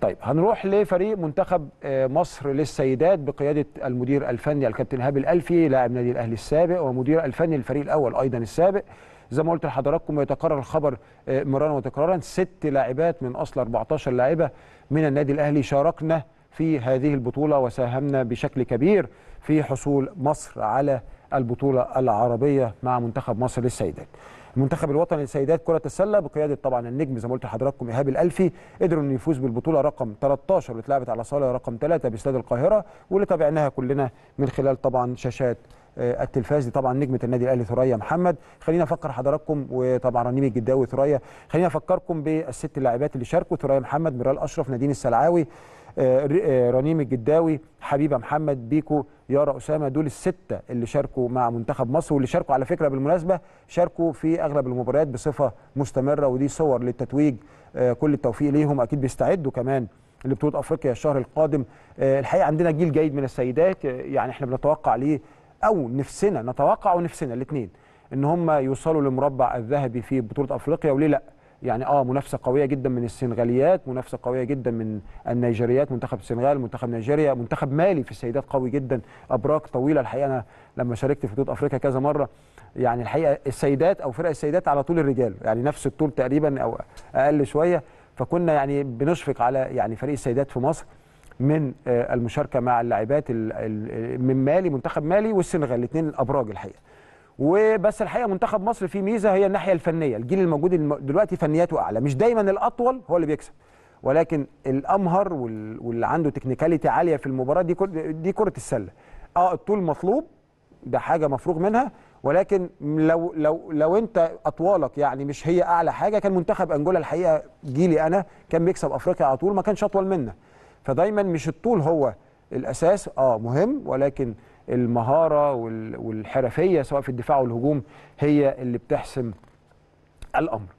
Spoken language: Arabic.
طيب هنروح لفريق منتخب آه، مصر للسيدات بقياده المدير الفني الكابتن هاب الالفي لاعب نادي الاهلي السابق ومدير الفني الفريق الاول ايضا السابق زي ما قلت لحضراتكم يتكرر الخبر آه، مرارا وتكرارا ست لاعبات من اصل 14 لاعبه من النادي الاهلي شاركنا في هذه البطوله وساهمنا بشكل كبير في حصول مصر على البطوله العربيه مع منتخب مصر للسيدات المنتخب الوطني لسيدات كره السله بقياده طبعا النجم زي ما قلت لحضراتكم ايهاب الالفي قدروا ان يفوز بالبطوله رقم 13 اللي اتلعبت على صاله رقم 3 باستاد القاهره واللي تابعناها كلنا من خلال طبعا شاشات آه، التلفاز دي طبعا نجمه النادي الاهلي ثريا محمد خلينا افكر حضراتكم وطبعا رنيم الجداوي ثريا خلينا افكركم بالست اللاعبات اللي شاركوا ثريا محمد ميرال اشرف نادين السلعاوي آه، آه، رنيم الجداوي حبيبه محمد بيكو يارا اسامه دول السته اللي شاركوا مع منتخب مصر واللي شاركوا على فكره بالمناسبه شاركوا في اغلب المباريات بصفه مستمره ودي صور للتتويج آه، كل التوفيق ليهم اكيد بيستعدوا كمان لبطوله افريقيا الشهر القادم الحقيقه عندنا جيل جيد من السيدات يعني احنا بنتوقع ليه او نفسنا نتوقع ونفسنا الاثنين ان هم يوصلوا للمربع الذهبي في بطوله افريقيا وليه لا يعني اه منافسه قويه جدا من السنغاليات منافسه قويه جدا من النيجيريات منتخب السنغال منتخب نيجيريا منتخب مالي في السيدات قوي جدا ابراك طويله الحقيقه انا لما شاركت في بطوله افريقيا كذا مره يعني الحقيقه السيدات او فرق السيدات على طول الرجال يعني نفس الطول تقريبا او اقل شويه فكنا يعني بنشفق على يعني فريق السيدات في مصر من آه، المشاركه مع اللاعبات من مالي منتخب مالي والسنغال الاثنين الابراج الحقيقه وبس الحقيقه منتخب مصر فيه ميزه هي الناحيه الفنيه الجيل الموجود دلوقتي فنياته اعلى مش دايما الاطول هو اللي بيكسب ولكن الامهر واللي عنده تكنيكاليتي عاليه في المباراه دي دي كره السله اه الطول مطلوب ده حاجه مفروغ منها ولكن لو لو لو انت اطوالك يعني مش هي اعلى حاجه كان منتخب انجولا الحقيقه جيلي انا كان بيكسب افريقيا على طول ما كانش اطول منا فدايما مش الطول هو الاساس اه مهم ولكن المهاره والحرفيه سواء في الدفاع والهجوم هي اللي بتحسم الامر